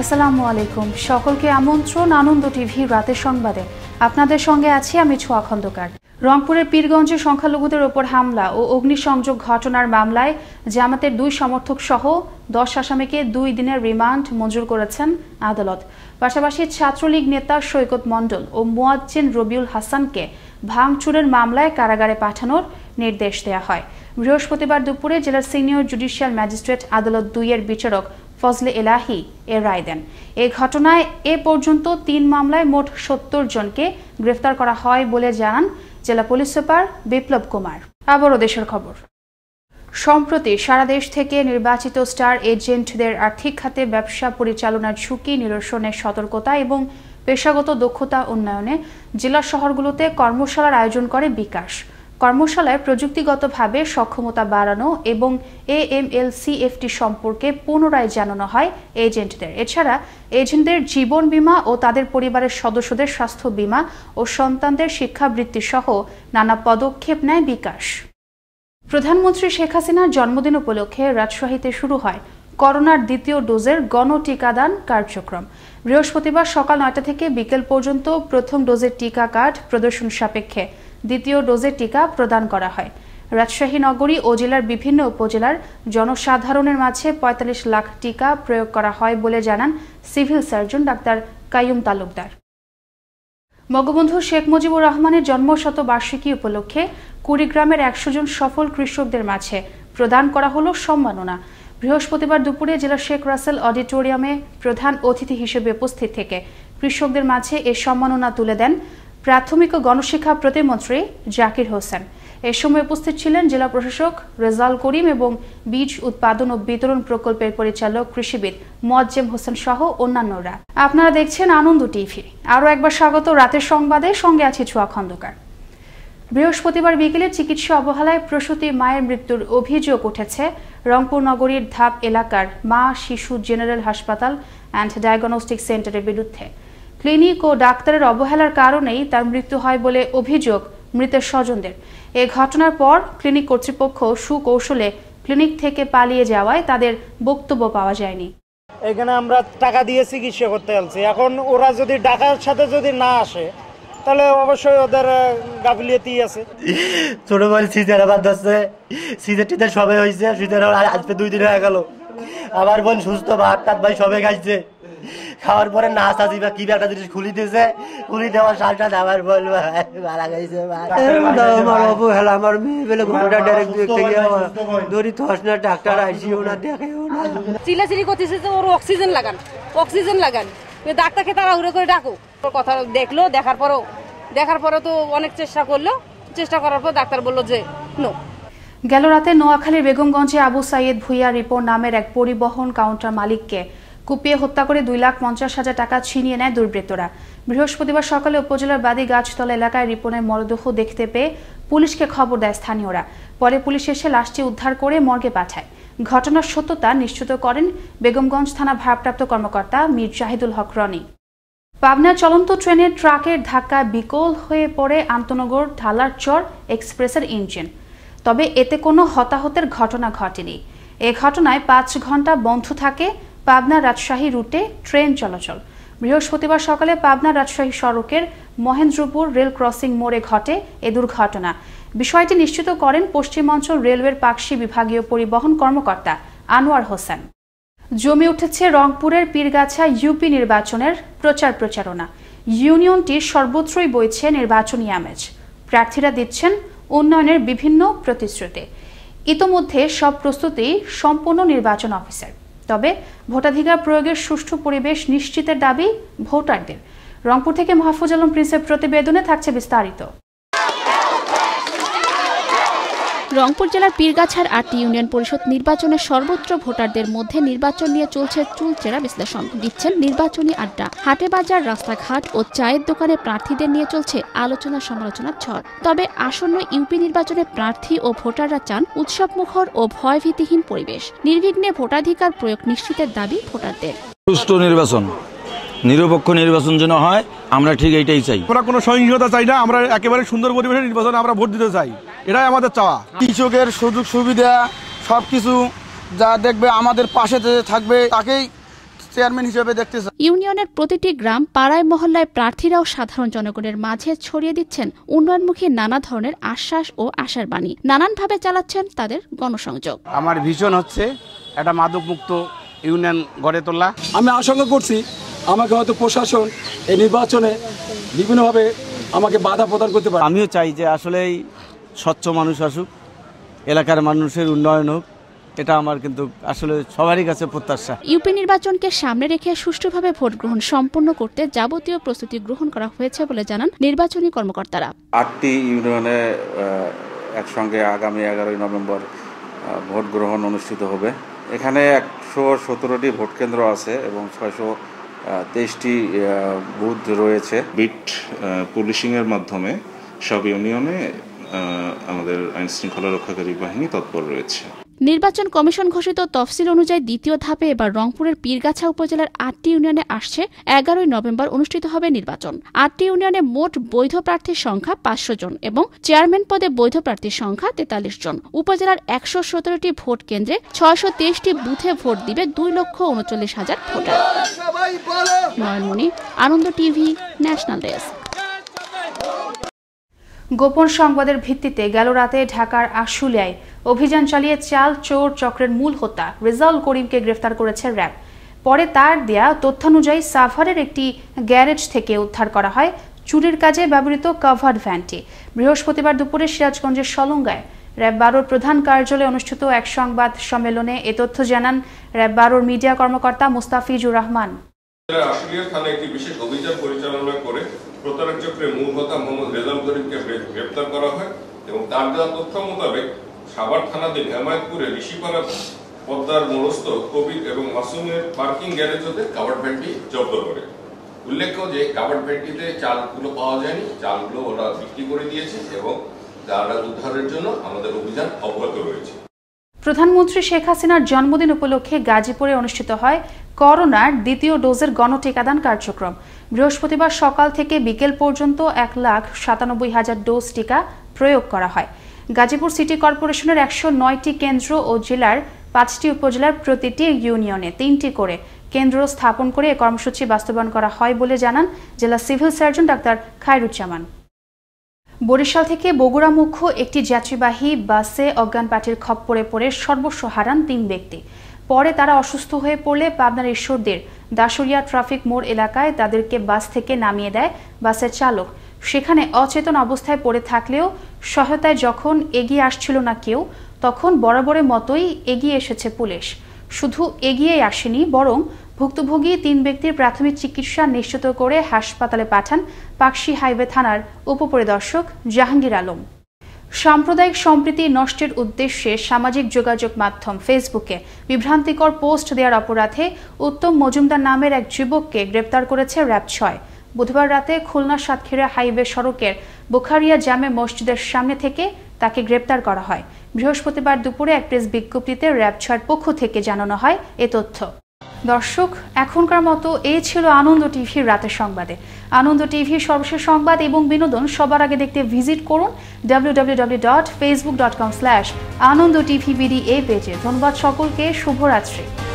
আসসালামু আলাইকুম সকলকে আমন্ত্রণ আনন্দ টিভি রাতের সংবাদে আপনাদের সঙ্গে আছি আমি ছোয়া খন্দকার রংপুরের পীরগঞ্জে সংখ্যালঘুদের ওপর হামলা ও অগ্নিসংযোগ ঘটনার মামলায় জামাতের দুই সমর্থক সহ দশ আসামিকে দুই দিনের রিমান্ড মঞ্জুর করেছেন আদালত পাশাপাশি ছাত্রলীগ নেতা সৈকত মণ্ডল ও মুয়াজ্জেন রবিউল হাসানকে ভাঙচুরের মামলায় কারাগারে পাঠানোর নির্দেশ দেয়া হয় বৃহস্পতিবার দুপুরে জেলার সিনিয়র জুডিশিয়াল ম্যাজিস্ট্রেট আদালত দুইয়ের বিচারক ফজলে এলাহি এ রায় দেন এ ঘটনায় এ পর্যন্ত তিন মামলায় মোট সত্তর জনকে গ্রেফতার করা হয় বলে জানান জেলা পুলিশ সুপার বিপ্লব কুমার আবারও দেশের খবর সম্প্রতি সারা দেশ থেকে নির্বাচিত স্টার এজেন্টদের আর্থিক খাতে ব্যবসা পরিচালনার ঝুঁকি নিরসনের সতর্কতা এবং পেশাগত দক্ষতা উন্নয়নে জেলা শহরগুলোতে কর্মশালার আয়োজন করে বিকাশ কর্মশালায় প্রযুক্তিগতভাবে সক্ষমতা বাড়ানো এবং এএমএল সিএফটি সম্পর্কে পুনরায় জানানো হয় এজেন্টদের এছাড়া এজেন্টদের জীবন বীমা ও তাদের পরিবারের সদস্যদের স্বাস্থ্য বীমা ও সন্তানদের শিক্ষাবৃত্তি সহ নানা পদক্ষেপ নেয় বিকাশ প্রধানমন্ত্রী শেখ হাসিনার জন্মদিন উপলক্ষে রাজশাহীতে শুরু হয় করোনার দ্বিতীয় ডোজের গণটিকাদান কার্যক্রম বৃহস্পতিবার সকাল নয়টা থেকে বিকেল পর্যন্ত প্রথম ডোজের টিকা কার্ড প্রদর্শন সাপেক্ষে দ্বিতীয় ডোজে টিকা প্রদান করা হয় রাজশাহী নগরী ও জেলার বিভিন্ন উপজেলার জনসাধারণের মাঝে ৪৫ লাখ টিকা প্রয়োগ করা হয় বলে জানান civil surgeon doctor Kaim Talukdar Bangabandhu Sheikh Mujibur রহমানের জন্ম শতবার্ষিকী উপলক্ষে কুড়িগ্রামের একশো জন সফল কৃষকদের মাঝে প্রদান করা হলো সম্মাননা বৃহস্পতিবার দুপুরে জেলা শেখ রাসেল অডিটোরিয়ামে প্রধান অতিথি হিসেবে উপস্থিত থেকে কৃষকদের মাঝে এ সম্মাননা তুলে দেন প্রাথমিক ও গণশিক্ষা প্রতিমন্ত্রী জাকির হোসেন এ সময় উপস্থিত ছিলেন জেলা প্রশাসক রেজাল করিম এবং বীজ উৎপাদন ও বিতরণ প্রকল্পের পরিচালক কৃষিবিদ মজ্জেম হোসেন সহ অন্যান্যরা আপনারা দেখছেন আনন্দ টিভি আরও একবার স্বাগত রাতের সংবাদে সঙ্গে আছে ছোয়া খন্দকার বৃহস্পতিবার বিকেলে চিকিৎসা অবহেলায় প্রসূতি মায়ের মৃত্যুর অভিযোগ উঠেছে রংপুর নগরীর ধাপ এলাকার মা শিশু জেনারেল হাসপাতাল অ্যান্ড ডায়াগনস্টিক সেন্টারের বিরুদ্ধে ক্লিনিক ও ডাক্তারের অবহেলার কারণেই তার মৃত্যু হয় বলে অভিযোগ মৃতের স্বজনদের এ ঘটনার পর ক্লিনিক কর্তৃপক্ষ সুকৌশলে ক্লিনিক থেকে পালিয়ে যাওয়ায় তাদের বক্তব্য পাওয়া যায়নি এখানে আমরা টাকা দিয়ে চিকিৎসা করতে আসছি এখন ওরা যদি ডাকার সাথে যদি না আসে তাহলে অবশ্যই ওদের গাফিলিয়াতি আছে ছোট ভাই সিজার আবার ধরছে সিজার টিজার সবে হয়েছে সিজার আজকে দুই দিন হয়ে গেল আমার বোন সুস্থ ভাত টাত ভাই সবাই খাইছে খাওয়ার পরে না বা কি একটা জিনিস খুলি দিয়েছে খুলি দেওয়া শালটা আবার বলবো মারা গেছে আমার আমার মেয়ে ঘুমটা ডাইরেক্ট দেখতে গিয়ে দড়ি না ডাক্তার আইসিও না দেখেও না করতেছে যে ওর অক্সিজেন লাগান অক্সিজেন লাগান ডাক্তারকে তারা উড়ে করে ডাকো কথা দেখলো দেখার পরও দেখার পরও তো অনেক চেষ্টা করলো চেষ্টা করার পর ডাক্তার বললো যে নো গেল রাতে নোয়াখালীর বেগমগঞ্জে আবু সাইয়েদ ভুইয়া রিপোর্ট নামের এক পরিবহন কাউন্টার মালিককে কুপিয়ে হত্যা করে দুই লাখ পঞ্চাশ হাজার টাকা ছিনিয়ে নেয় দুর্বৃত্তরা বৃহস্পতিবার সকালে উপজেলার বাদী গাছতলা এলাকায় রিপনের মরদেহ দেখতে পেয়ে পুলিশকে খবর দেয় স্থানীয়রা পরে পুলিশ এসে লাশটি উদ্ধার করে মর্গে পাঠায় ঘটনার সত্যতা নিশ্চিত করেন বেগমগঞ্জ থানা ভারপ্রাপ্ত কর্মকর্তা মীর জাহিদুল হক রনি পাবনা চলন্ত ট্রেনের ট্রাকের ধাক্কায় বিকল হয়ে পড়ে আন্তনগর ঢালারচর এক্সপ্রেসের ইঞ্জিন তবে এতে কোনো হতাহতের ঘটনা ঘটেনি এ ঘটনায় পাঁচ ঘন্টা বন্ধ থাকে পাবনা রাজশাহী রুটে ট্রেন চলাচল বৃহস্পতিবার সকালে পাবনা রাজশাহী সড়কের মহেন্দ্রপুর রেল ক্রসিং মোড়ে ঘটে এ দুর্ঘটনা বিষয়টি নিশ্চিত করেন পশ্চিমাঞ্চল রেলওয়ের পাকশি বিভাগীয় পরিবহন কর্মকর্তা আনোয়ার হোসেন জমে উঠেছে রংপুরের পীরগাছা ইউপি নির্বাচনের প্রচার প্রচারণা ইউনিয়নটি সর্বত্রই বইছে নির্বাচনী আমেজ প্রার্থীরা দিচ্ছেন উন্নয়নের বিভিন্ন প্রতিশ্রুতি ইতোমধ্যে সব প্রস্তুতি সম্পূর্ণ নির্বাচন অফিসার তবে ভোটাধিকার প্রয়োগের সুষ্ঠু পরিবেশ নিশ্চিতের দাবি ভোটারদের রংপুর থেকে মাহফুজ আলম প্রিন্সের প্রতিবেদনে থাকছে বিস্তারিত রংপুর জেলার পীরগাছার আটটি ইউনিয়ন পরিষদ নির্বাচনে সর্বোচ্চ ভোটারদের মধ্যে নির্বাচন নিয়ে চলছে চুলচেরা বিশ্লেষণ দিচ্ছেন নির্বাচনী আড্ডা হাটে বাজার রাস্তাঘাট ও চায়ের দোকানে প্রার্থীদের নিয়ে চলছে আলোচনা সমালোচনার ঝড় তবে আসন্ন ইউপি নির্বাচনে প্রার্থী ও ভোটাররা চান উৎসবমুখর ও ভয়ভীতিহীন পরিবেশ নির্বিঘ্নে ভোটাধিকার প্রয়োগ নিশ্চিতের দাবি ভোটারদের সুষ্ঠু নির্বাচন নিরপেক্ষ নির্বাচন যেন হয় আমরা ঠিক এইটাই চাই আমরা কোনো সহিংসতা চাই না আমরা একেবারে সুন্দর পরিবেশে নির্বাচনে আমরা ভোট দিতে চাই এটাই আমাদের চাওয়া কৃষকের সুযোগ সুবিধা সব কিছু যা দেখবে আমাদের পাশে থাকবে তাকেই চেয়ারম্যান দেখতে ইউনিয়নের প্রতিটি গ্রাম পাড়ায় মহল্লায় প্রার্থীরাও সাধারণ জনগণের মাঝে ছড়িয়ে দিচ্ছেন উন্নয়নমুখী নানা ধরনের আশ্বাস ও আশার বাণী নানানভাবে চালাচ্ছেন তাদের গণসংযোগ আমার ভীষণ হচ্ছে একটা মুক্ত ইউনিয়ন গড়ে তোলা আমি আশঙ্কা করছি আমাকে হয়তো প্রশাসন এই নির্বাচনে বিভিন্নভাবে আমাকে বাধা প্রদান করতে পারে আমিও চাই যে আসলেই স্বচ্ছ মানুষ আসুক এলাকার মানুষের উন্নয়ন হোক এটা আমার কিন্তু আসলে সবারই কাছে প্রত্যাশা ইউপি নির্বাচনকে সামনে রেখে সুষ্ঠুভাবে ভোট গ্রহণ সম্পন্ন করতে যাবতীয় প্রস্তুতি গ্রহণ করা হয়েছে বলে জানান নির্বাচনী কর্মকর্তারা আটটি ইউনিয়নে একসঙ্গে আগামী এগারোই নভেম্বর ভোট গ্রহণ অনুষ্ঠিত হবে এখানে একশো সতেরোটি ভোট কেন্দ্র আছে এবং ছয়শো তেইশটি বুথ রয়েছে বিট পুলিশিংয়ের মাধ্যমে সব ইউনিয়নে আমাদের আইন শৃঙ্খলা রক্ষাকারী বাহিনী তৎপর রয়েছে নির্বাচন কমিশন ঘোষিত তফসিল অনুযায়ী দ্বিতীয় ধাপে এবার রংপুরের পীরগাছা উপজেলার আটটি ইউনিয়নে আসছে এগারোই নভেম্বর অনুষ্ঠিত হবে নির্বাচন আটটি ইউনিয়নে মোট বৈধ প্রার্থীর সংখ্যা পাঁচশো জন এবং চেয়ারম্যান পদে বৈধ প্রার্থীর সংখ্যা তেতাল্লিশ জন উপজেলার একশো সতেরোটি ভোট কেন্দ্রে ছয়শো তেইশটি বুথে ভোট দিবে দুই লক্ষ উনচল্লিশ হাজার voter Nayanmoni Ananda TV national desk গোপন সংবাদের ভিত্তিতে গেল রাতে ঢাকার আশুলিয়ায় অভিযান চালিয়ে চাল চোর চক্রের মূল হত্যা রেজাউল করিমকে গ্রেফতার করেছে র্যাব পরে তার দেয়া তথ্যানুযায়ী সাভারের একটি গ্যারেজ থেকে উদ্ধার করা হয় চুরির কাজে ব্যবহৃত কাভার্ড ভ্যানটি বৃহস্পতিবার দুপুরে সিরাজগঞ্জের সলঙ্গায় র্যাব বারোর প্রধান কার্যালয়ে অনুষ্ঠিত এক সংবাদ সম্মেলনে এ তথ্য জানান র্যাব বারোর মিডিয়া কর্মকর্তা মুস্তাফিজুর রহমান আশুলিয়া একটি বিশেষ অভিযান পরিচালনা করে প্রতারক চক্রের মূল হতা মোহাম্মদ রেজাল করিমকে গ্রেপ্তার করা হয় এবং তার দেওয়া তথ্য মোতাবেক সাভার থানাধীন হেমায়তপুরে ঋষিপাড়া পদ্মার মোড়স্থ কবির এবং মাসুমের পার্কিং গ্যারেজ হতে কাভার ভ্যানটি জব্দ করে উল্লেখ্য যে কাভার ভ্যানটিতে চালগুলো পাওয়া যায়নি চালগুলো ওরা বিক্রি করে দিয়েছে এবং তারা উদ্ধারের জন্য আমাদের অভিযান অব্যাহত রয়েছে প্রধানমন্ত্রী শেখ হাসিনার জন্মদিন উপলক্ষে গাজীপুরে অনুষ্ঠিত হয় করোনার দ্বিতীয় ডোজের গণটিকাদান কার্যক্রম বৃহস্পতিবার সকাল থেকে বিকেল পর্যন্ত এক লাখ সাতানব্বই হাজার ডোজ টিকা প্রয়োগ করা হয় গাজীপুর সিটি কর্পোরেশনের একশো নয়টি কেন্দ্র ও জেলার পাঁচটি উপজেলার প্রতিটি ইউনিয়নে তিনটি করে কেন্দ্র স্থাপন করে এ কর্মসূচি বাস্তবায়ন করা হয় বলে জানান জেলা civil surgeon doctor Khairuzzaman Barishal থেকে বগুড়া মুখ্য একটি যাত্রীবাহী বাসে অজ্ঞান পাটির খপ্পরে পড়ে সর্বস্ব হারান তিন ব্যক্তি পরে তারা অসুস্থ হয়ে পড়লে পাবনার ঈশ্বরদের দাসুরিয়া ট্রাফিক মোড় এলাকায় তাদেরকে বাস থেকে নামিয়ে দেয় বাসের চালক সেখানে অচেতন অবস্থায় পড়ে থাকলেও সহায়তায় যখন এগিয়ে আসছিল না কেউ তখন বরাবরের মতোই এগিয়ে এসেছে পুলিশ শুধু এগিয়ে আসেনি বরং ভুক্তভোগী তিন ব্যক্তির প্রাথমিক চিকিৎসা নিশ্চিত করে হাসপাতালে পাঠান পাকশি হাইওয়ে থানার উপপরিদর্শক জাহাঙ্গীর আলম সাম্প্রদায়িক সম্প্রীতি নষ্টের উদ্দেশ্যে সামাজিক যোগাযোগ মাধ্যম ফেসবুকে বিভ্রান্তিকর পোস্ট দেওয়ার অপরাধে উত্তম মজুমদার নামের এক যুবককে গ্রেপ্তার করেছে র্যাব ছয় বুধবার রাতে খুলনা সাতক্ষীরা হাইওয়ে সড়কের বুখারিয়া জামে মসজিদের সামনে থেকে তাকে গ্রেপ্তার করা হয় বৃহস্পতিবার দুপুরে এক প্রেস বিজ্ঞপ্তিতে র্যাব ছয়ের পক্ষ থেকে জানানো হয় এ তথ্য দর্শক এখনকার মতো এই ছিল আনন্দ টিভির রাতের সংবাদে আনন্দ টিভির সর্বশেষ সংবাদ এবং বিনোদন সবার আগে দেখতে ভিজিট করুন dot dot Facebook com slash Ananda TV BD এই পেজে ধন্যবাদ সকলকে শুভরাত্রি